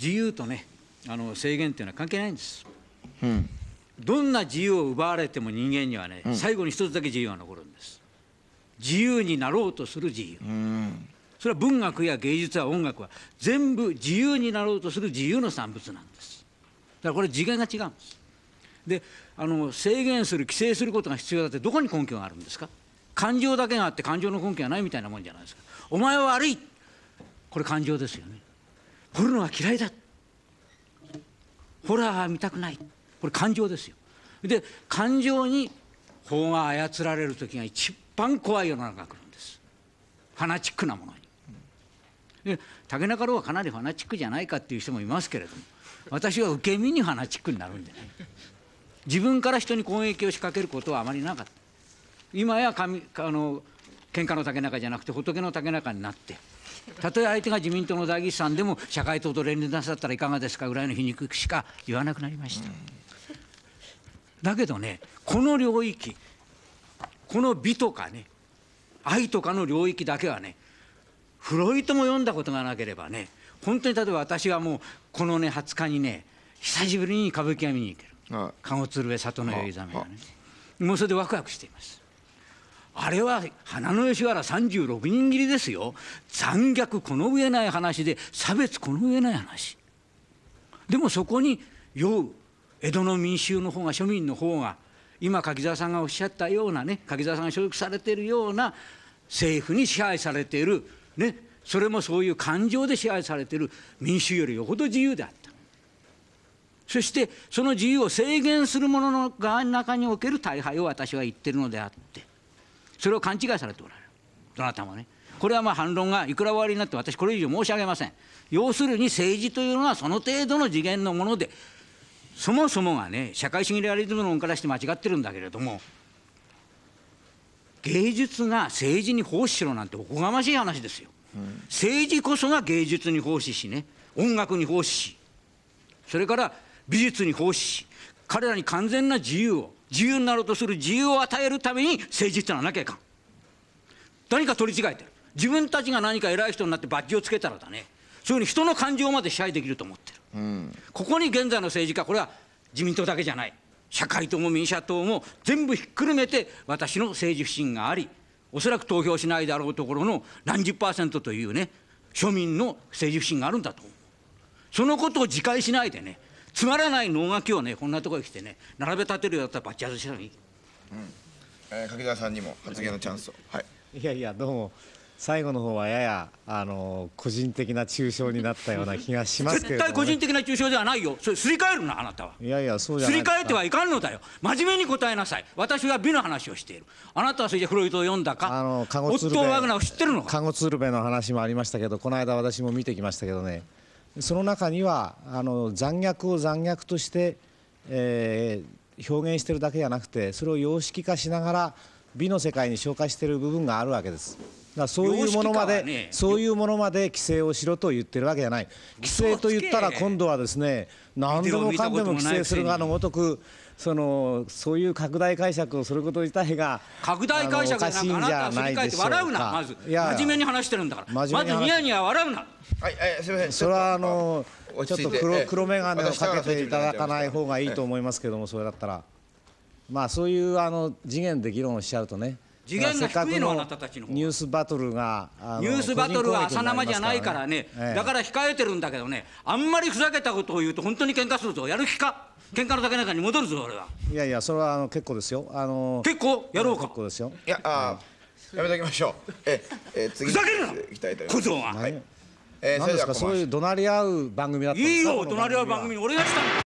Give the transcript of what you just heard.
自由とねあの制限っていうのは関係ないんです、うん、どんな自由を奪われても人間にはね、うん、最後に一つだけ自由が残るんです自由になろうとする自由、うん、それは文学や芸術や音楽は全部自由になろうとする自由の産物なんですだからこれ次元が違うんですであの制限する規制することが必要だってどこに根拠があるんですか感情だけがあって感情の根拠がないみたいなもんじゃないですかお前は悪いこれ感情ですよね掘るのは嫌いだホラーは見たくないこれ感情ですよで感情に法が操られる時が一番怖い世の中が来るんですファナチックなものにで竹中郎はかなりファナチックじゃないかっていう人もいますけれども私は受け身にファナチックになるんでね自分から人に攻撃を仕掛けることはあまりなかった今や神あの喧嘩の竹中じゃなくて仏の竹中になってたとえ相手が自民党の代議士さんでも社会党と連立なさったらいかがですかぐらいの皮肉しか言わなくなりました、だけどねこの領域この美とかね愛とかの領域だけはねフロイトも読んだことがなければね本当に例えば私はもうこのね20日にね久しぶりに歌舞伎が見に行ける「籠鶴瓶里の酔いざめ」がねもうそれでワクワクしています。あれは花の吉原36人斬りですよ残虐この上ない話で差別この上ない話でもそこに酔う江戸の民衆の方が庶民の方が今柿沢さんがおっしゃったようなね柿沢さんが所属されているような政府に支配されている、ね、それもそういう感情で支配されている民衆よりよほど自由であったそしてその自由を制限するものの側の中における大敗を私は言ってるのであってそれを勘違いされておられるどなたもねこれはまあ反論がいくら終わりになって私これ以上申し上げません要するに政治というのはその程度の次元のものでそもそもがね社会主義リアリズム論からして間違ってるんだけれども芸術が政治に奉仕しろなんておこがましい話ですよ、うん、政治こそが芸術に奉仕しね音楽に奉仕しそれから美術に奉仕し彼らに完全な自由を自由になろうとする自由を与えるために政治ってのはなきゃいかん何か取り違えてる自分たちが何か偉い人になってバッジをつけたらだねそういうふうに人の感情まで支配できると思ってる、うん、ここに現在の政治家これは自民党だけじゃない社会党も民社党も全部ひっくるめて私の政治不信がありおそらく投票しないだろうところの何十パーセントというね庶民の政治不信があるんだとそのことを自戒しないでねつまらない能書きをねこんなとこへ来てね並べ立てるようだったらバッチ外したのに、うんえー、柿沢さんにも発言のチャンスを、はい、いやいやどうも最後の方はややあの個人的な抽象になったような気がしますけど、ね、絶対個人的な抽象ではないよそれすり替えるなあなたはいやいやそうじゃないすり替えてはいかんのだよ真面目に答えなさい私は美の話をしているあなたはそれでフロイトを読んだかあのカゴツルベワグナーを知ってるのかカゴツルベの話もありましたけどこの間私も見てきましたけどねその中にはあの残虐を残虐として、えー、表現してるだけじゃなくてそれを様式化しながら美の世界に昇華している部分があるわけです。だそういうものまで、ね、そういうものまで規制をしろと言ってるわけじゃない、規制と言ったら今度はですね何でもかんでも規制するがのごとく。そのそういう拡大解釈をすること自体が拡大解釈じゃなあなたは振り返って笑うなまず真面目に話してるんだからまずニヤニヤ笑うなはい、はい、すみませんそれはあのちょっと黒黒眼鏡をかけていただかない方がいいと思いますけどもそれだったらまあそういうあの次元で議論しちゃうとね次元が低いのあなたたちのニュースバトルがニュースバトルは朝生じゃないからね、ええ、だから控えてるんだけどねあんまりふざけたことを言うと本当に喧嘩するぞやる気か喧嘩のだん中に戻るぞ俺はいやいやそれはあの結構ですよあの結構やろうか結構ですよいやあ、やめときましょうええ次ふざけるなきたいと思いますは、はいえー、それでかそういう怒鳴り合う番組だったんですかいいよ怒鳴り合う番組に俺がしたんだ